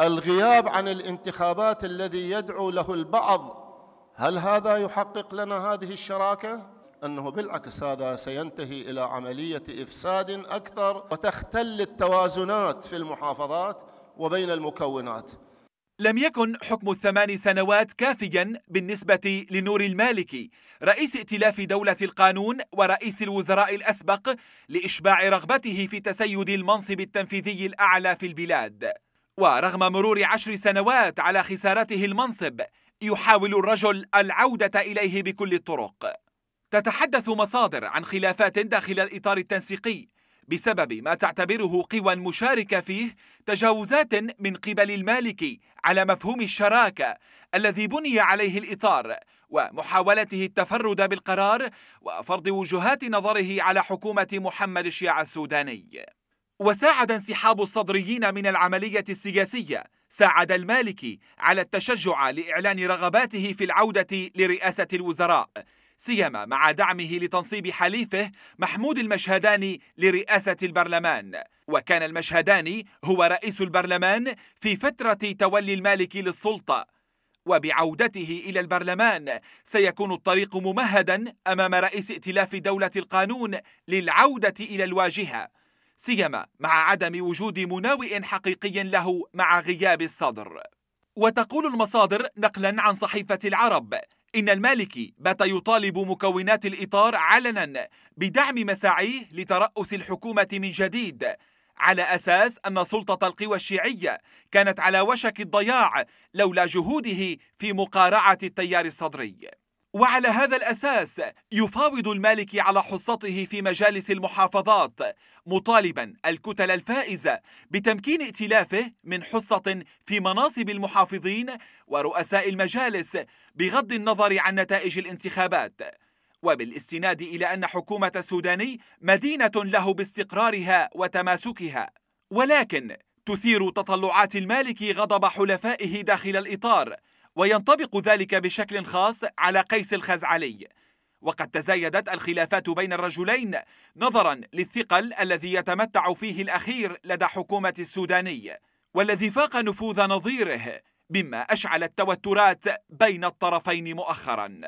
الغياب عن الانتخابات الذي يدعو له البعض هل هذا يحقق لنا هذه الشراكه انه بالعكس هذا سينتهي الى عمليه افساد اكثر وتختل التوازنات في المحافظات وبين المكونات. لم يكن حكم الثمان سنوات كافيا بالنسبه لنور المالكي رئيس ائتلاف دوله القانون ورئيس الوزراء الاسبق لاشباع رغبته في تسيد المنصب التنفيذي الاعلى في البلاد. ورغم مرور عشر سنوات على خسارته المنصب يحاول الرجل العودة إليه بكل الطرق تتحدث مصادر عن خلافات داخل الإطار التنسيقي بسبب ما تعتبره قوى مشاركة فيه تجاوزات من قبل المالك على مفهوم الشراكة الذي بني عليه الإطار ومحاولته التفرد بالقرار وفرض وجهات نظره على حكومة محمد الشيعة السوداني وساعد انسحاب الصدريين من العملية السياسية ساعد المالكي على التشجع لإعلان رغباته في العودة لرئاسة الوزراء سيما مع دعمه لتنصيب حليفه محمود المشهداني لرئاسة البرلمان وكان المشهداني هو رئيس البرلمان في فترة تولي المالكي للسلطة وبعودته إلى البرلمان سيكون الطريق ممهدا أمام رئيس ائتلاف دولة القانون للعودة إلى الواجهة سيما مع عدم وجود مناوئ حقيقي له مع غياب الصدر وتقول المصادر نقلا عن صحيفة العرب إن المالكي بات يطالب مكونات الإطار علنا بدعم مساعيه لترأس الحكومة من جديد على أساس أن سلطة القوى الشيعية كانت على وشك الضياع لولا جهوده في مقارعة التيار الصدري وعلى هذا الأساس يفاوض المالكي على حصته في مجالس المحافظات مطالبا الكتل الفائزة بتمكين ائتلافه من حصة في مناصب المحافظين ورؤساء المجالس بغض النظر عن نتائج الانتخابات وبالاستناد إلى أن حكومة السوداني مدينة له باستقرارها وتماسكها ولكن تثير تطلعات المالكي غضب حلفائه داخل الإطار وينطبق ذلك بشكل خاص على قيس الخزعلي وقد تزايدت الخلافات بين الرجلين نظرا للثقل الذي يتمتع فيه الأخير لدى حكومة السوداني والذي فاق نفوذ نظيره مما أشعل التوترات بين الطرفين مؤخراً